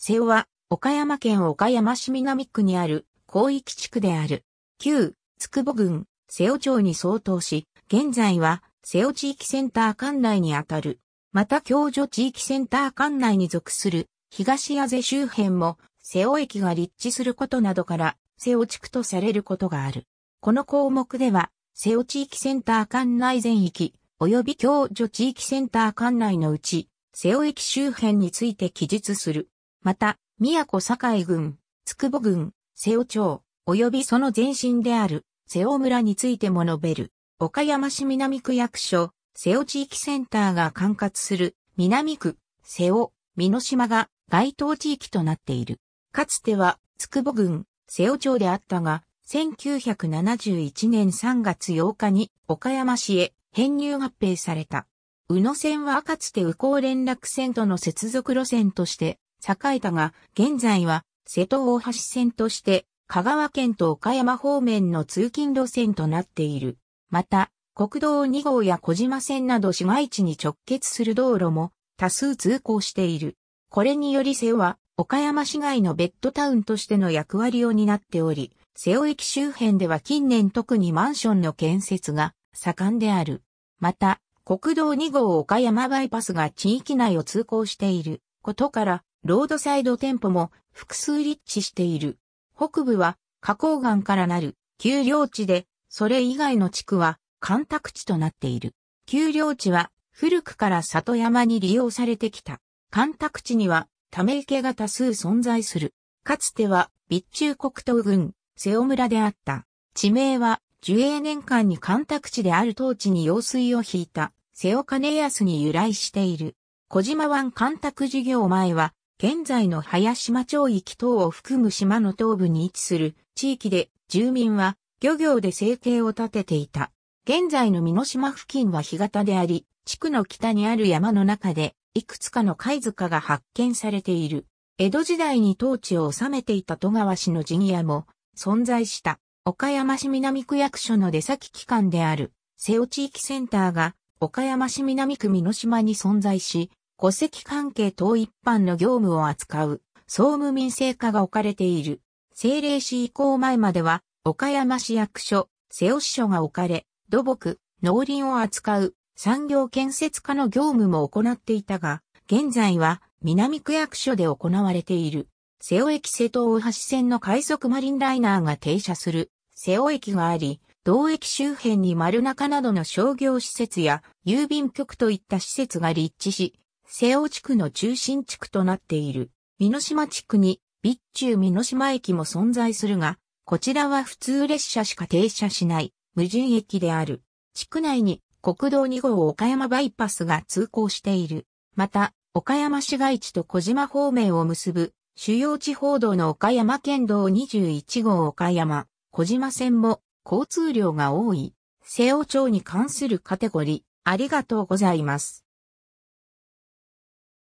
瀬尾は、岡山県岡山市南区にある広域地区である、旧、つくぼ郡、瀬尾町に相当し、現在は、瀬尾地域センター管内にあたる。また、共助地域センター管内に属する、東矢瀬周辺も、瀬尾駅が立地することなどから、瀬尾地区とされることがある。この項目では、瀬尾地域センター管内全域、及び共助地域センター管内のうち、瀬尾駅周辺について記述する。また、宮古堺郡、筑く郡、瀬尾町、及びその前身である、瀬尾村についても述べる。岡山市南区役所、瀬尾地域センターが管轄する、南区、瀬尾、美濃島が該当地域となっている。かつては、筑く郡、瀬尾町であったが、1971年3月8日に岡山市へ編入合併された。宇野線はかつて宇高連絡線との接続路線として栄えたが、現在は、瀬戸大橋線として、香川県と岡山方面の通勤路線となっている。また、国道2号や小島線など市街地に直結する道路も多数通行している。これにより瀬尾は岡山市街のベッドタウンとしての役割を担っており、瀬尾駅周辺では近年特にマンションの建設が盛んである。また、国道2号岡山バイパスが地域内を通行していることから、ロードサイド店舗も複数立地している。北部は花崗岩からなる丘陵地で、それ以外の地区は干拓地となっている。丘陵地は古くから里山に利用されてきた。干拓地にはため池が多数存在する。かつては、備中国東軍、瀬尾村であった。地名は、樹永年間に干拓地である当地に用水を引いた、瀬尾金康に由来している。小島湾干拓事業前は、現在の早島町域等を含む島の東部に位置する地域で住民は漁業で生計を立てていた。現在の美濃島付近は干潟であり、地区の北にある山の中で、いくつかの貝塚が発見されている。江戸時代に統治を治めていた戸川氏の陣屋も存在した。岡山市南区役所の出先機関である、瀬尾地域センターが岡山市南区美濃島に存在し、戸籍関係等一般の業務を扱う、総務民生課が置かれている。政令市移行前までは、岡山市役所、瀬尾支所が置かれ、土木、農林を扱う産業建設課の業務も行っていたが、現在は南区役所で行われている。瀬尾駅瀬戸大橋線の快速マリンライナーが停車する瀬尾駅があり、同駅周辺に丸中などの商業施設や郵便局といった施設が立地し、瀬尾地区の中心地区となっている、美濃島地区に、備中美濃島駅も存在するが、こちらは普通列車しか停車しない、無人駅である。地区内に、国道2号岡山バイパスが通行している。また、岡山市街地と小島方面を結ぶ、主要地方道の岡山県道21号岡山、小島線も交通量が多い。西尾町に関するカテゴリー、ありがとうございます。